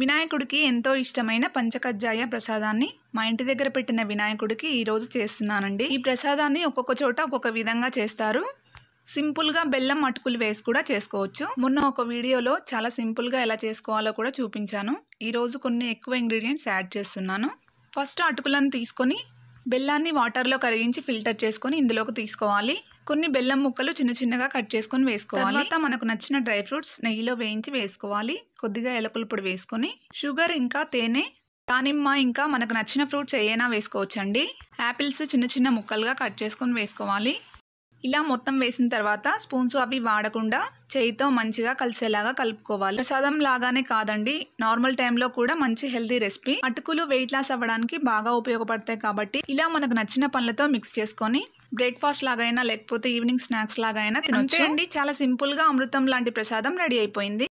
వినాయకుడికి ఎంతో ఇష్టమైన పంచకజ్జాయ ప్రసాదాన్ని మా ఇంటి దగ్గర పెట్టిన వినాయకుడికి ఈరోజు చేస్తున్నానండి ఈ ప్రసాదాన్ని ఒక్కొక్క చోట ఒక్కొక్క విధంగా చేస్తారు సింపుల్గా బెల్లం అటుకులు వేసి కూడా చేసుకోవచ్చు మొన్న ఒక వీడియోలో చాలా సింపుల్గా ఎలా చేసుకోవాలో కూడా చూపించాను ఈరోజు కొన్ని ఎక్కువ ఇంగ్రీడియంట్స్ యాడ్ చేస్తున్నాను ఫస్ట్ అటుకులను తీసుకొని బెల్లాన్ని వాటర్లో కరిగించి ఫిల్టర్ చేసుకొని ఇందులోకి తీసుకోవాలి కొన్ని బెల్లం ముక్కలు చిన్న చిన్నగా కట్ చేసుకొని వేసుకోవాలి తర్వాత మనకు నచ్చిన డ్రై ఫ్రూట్స్ నెయ్యిలో వేయించి వేసుకోవాలి కొద్దిగా ఎలకల పొడి వేసుకొని షుగర్ ఇంకా తేనె దానిమ్మ ఇంకా మనకు నచ్చిన ఫ్రూట్స్ ఏయైనా వేసుకోవచ్చండి యాపిల్స్ చిన్న చిన్న ముక్కలుగా కట్ చేసుకొని వేసుకోవాలి ఇలా మొత్తం వేసిన తర్వాత స్పూన్స్ అవి వాడకుండా చేయితో మంచిగా కలిసేలాగా కలుపుకోవాలి ప్రసాదం లాగానే కాదండి నార్మల్ టైంలో కూడా మంచి హెల్తీ రెసిపీ అటుకులు వెయిట్ లాస్ అవ్వడానికి బాగా ఉపయోగపడతాయి కాబట్టి ఇలా మనకు నచ్చిన పనులతో మిక్స్ చేసుకొని బ్రేక్ఫాస్ట్ లాగైనా లేకపోతే ఈవినింగ్ స్నాక్స్ లాగైనా తినొచ్చు అండి చాలా సింపుల్గా అమృతం లాంటి ప్రసాదం రెడీ అయిపోయింది